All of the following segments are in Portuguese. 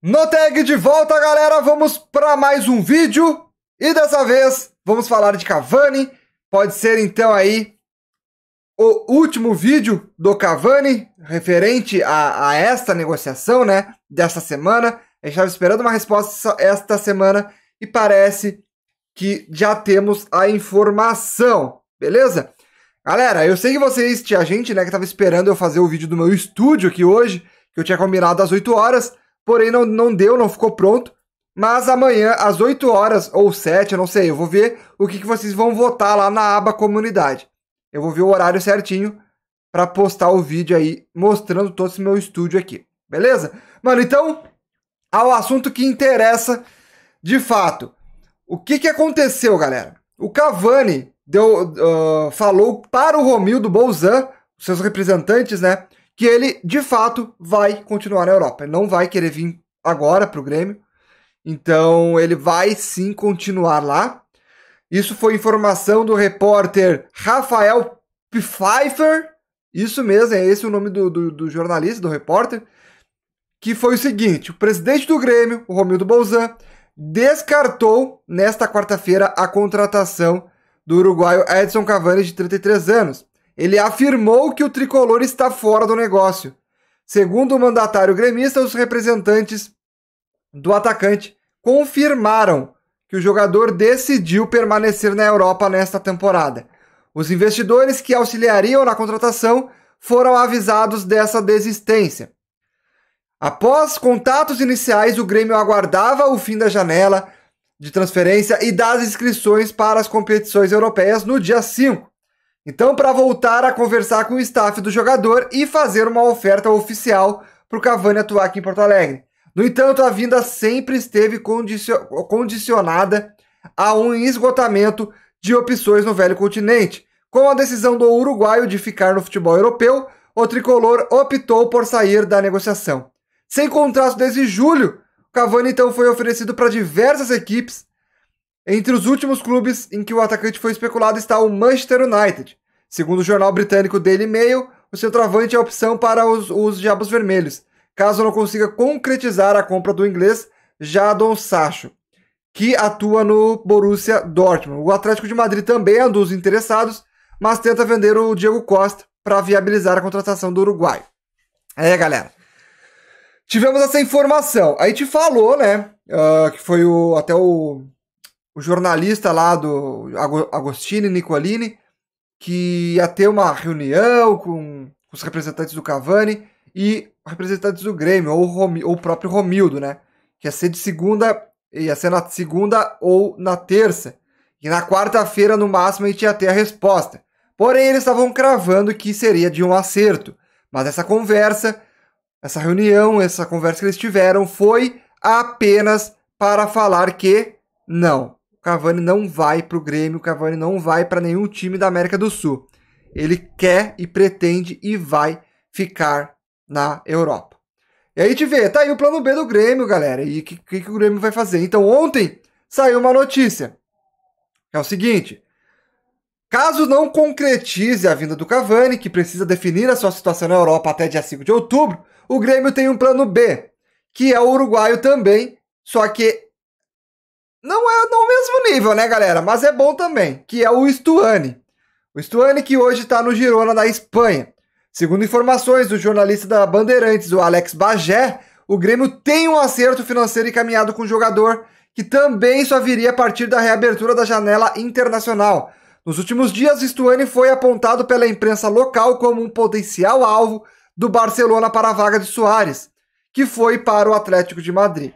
No tag de volta, galera, vamos para mais um vídeo e dessa vez vamos falar de Cavani. Pode ser então aí o último vídeo do Cavani referente a, a esta negociação, né? Desta semana. A gente estava esperando uma resposta esta semana e parece que já temos a informação, beleza? Galera, eu sei que vocês, tinha gente, né, que estava esperando eu fazer o vídeo do meu estúdio aqui hoje, que eu tinha combinado às 8 horas porém não, não deu, não ficou pronto. Mas amanhã, às 8 horas ou 7, eu não sei, eu vou ver o que, que vocês vão votar lá na aba comunidade. Eu vou ver o horário certinho para postar o vídeo aí mostrando todo esse meu estúdio aqui. Beleza? Mano, então, ao assunto que interessa de fato. O que, que aconteceu, galera? O Cavani deu, uh, falou para o Romildo Bolzan, seus representantes, né? que ele de fato vai continuar na Europa. Ele não vai querer vir agora para o Grêmio. Então ele vai sim continuar lá. Isso foi informação do repórter Rafael Pfeiffer. Isso mesmo, é esse o nome do, do, do jornalista, do repórter. Que foi o seguinte: o presidente do Grêmio, o Romildo Bolzan, descartou nesta quarta-feira a contratação do uruguaio Edson Cavani, de 33 anos. Ele afirmou que o tricolor está fora do negócio. Segundo o mandatário gremista, os representantes do atacante confirmaram que o jogador decidiu permanecer na Europa nesta temporada. Os investidores que auxiliariam na contratação foram avisados dessa desistência. Após contatos iniciais, o Grêmio aguardava o fim da janela de transferência e das inscrições para as competições europeias no dia 5. Então, para voltar a conversar com o staff do jogador e fazer uma oferta oficial para o Cavani atuar aqui em Porto Alegre. No entanto, a vinda sempre esteve condicionada a um esgotamento de opções no velho continente. Com a decisão do uruguaio de ficar no futebol europeu, o tricolor optou por sair da negociação. Sem contrato desde julho, Cavani então foi oferecido para diversas equipes entre os últimos clubes em que o atacante foi especulado está o Manchester United. Segundo o jornal britânico Daily Mail, o centroavante é a opção para os, os Diabos Vermelhos, caso não consiga concretizar a compra do inglês Jadon Sacho, que atua no Borussia Dortmund. O Atlético de Madrid também é um dos interessados, mas tenta vender o Diego Costa para viabilizar a contratação do Uruguai. É, galera. Tivemos essa informação. Aí te falou, né? Uh, que foi o, até o o jornalista lá do Agostini Nicolini, que ia ter uma reunião com os representantes do Cavani e representantes do Grêmio, ou, Romi, ou o próprio Romildo, né? Que ia ser de segunda, ia ser na segunda ou na terça. E na quarta-feira, no máximo, a gente ia ter a resposta. Porém, eles estavam cravando que seria de um acerto. Mas essa conversa, essa reunião, essa conversa que eles tiveram foi apenas para falar que não, Cavani não vai para o Grêmio, Cavani não vai para nenhum time da América do Sul. Ele quer e pretende e vai ficar na Europa. E aí te vê, tá aí o plano B do Grêmio, galera. E o que, que, que o Grêmio vai fazer? Então ontem saiu uma notícia. É o seguinte: caso não concretize a vinda do Cavani, que precisa definir a sua situação na Europa até dia 5 de outubro, o Grêmio tem um plano B, que é o uruguaio também, só que não é no mesmo nível, né, galera? Mas é bom também, que é o Stuani. O Stuani que hoje está no Girona, da Espanha. Segundo informações do jornalista da Bandeirantes, o Alex Bagé, o Grêmio tem um acerto financeiro encaminhado com o jogador, que também só viria a partir da reabertura da janela internacional. Nos últimos dias, Stuani foi apontado pela imprensa local como um potencial alvo do Barcelona para a vaga de Soares, que foi para o Atlético de Madrid.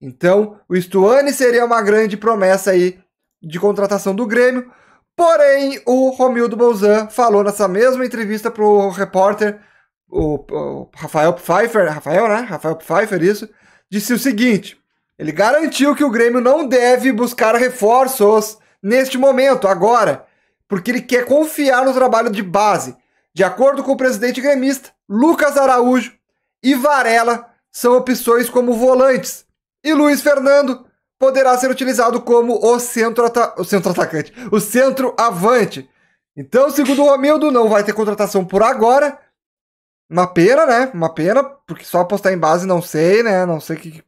Então, o Stuani seria uma grande promessa aí de contratação do Grêmio. Porém, o Romildo Bolzan falou nessa mesma entrevista para o repórter, o, Rafael Pfeiffer, Rafael, né? Rafael Pfeiffer, isso, disse o seguinte: ele garantiu que o Grêmio não deve buscar reforços neste momento, agora, porque ele quer confiar no trabalho de base. De acordo com o presidente gremista, Lucas Araújo e Varela são opções como volantes e Luiz Fernando poderá ser utilizado como o centro, o centro atacante, o centro avante. Então, segundo o Romildo, não vai ter contratação por agora. Uma pena, né? Uma pena, porque só apostar em base não sei, né? Não sei o que,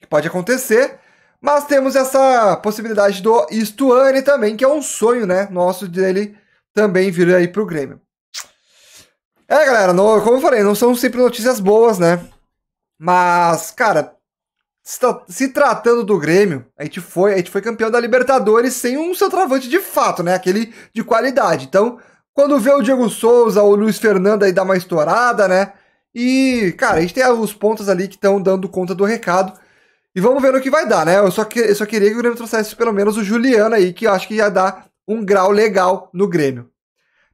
que pode acontecer. Mas temos essa possibilidade do Istuani também, que é um sonho, né? Nosso dele também vir aí pro Grêmio. É, galera, como eu falei, não são sempre notícias boas, né? Mas, cara, Tá, se tratando do Grêmio, a gente foi, a gente foi campeão da Libertadores sem um centroavante de fato, né? Aquele de qualidade. Então, quando vê o Diego Souza ou o Luiz Fernando aí dar uma estourada, né? E, cara, a gente tem os pontos ali que estão dando conta do recado. E vamos ver no que vai dar, né? Eu só, que, eu só queria que o Grêmio trouxesse pelo menos o Juliano aí, que eu acho que ia dar um grau legal no Grêmio.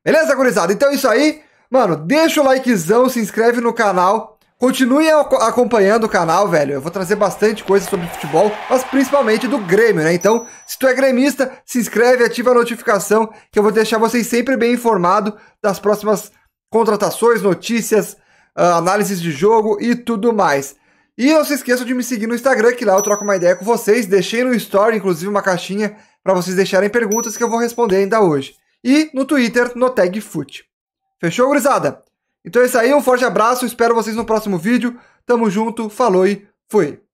Beleza, gurizada? Então é isso aí. Mano, deixa o likezão, se inscreve no canal. Continue acompanhando o canal, velho. Eu vou trazer bastante coisa sobre futebol, mas principalmente do Grêmio, né? Então, se tu é gremista, se inscreve, ativa a notificação, que eu vou deixar vocês sempre bem informado das próximas contratações, notícias, ah, análises de jogo e tudo mais. E não se esqueçam de me seguir no Instagram, que lá eu troco uma ideia com vocês. Deixei no Story, inclusive, uma caixinha para vocês deixarem perguntas que eu vou responder ainda hoje. E no Twitter, no tag Fute. Fechou, gurizada? Então é isso aí, um forte abraço, espero vocês no próximo vídeo. Tamo junto, falou e fui!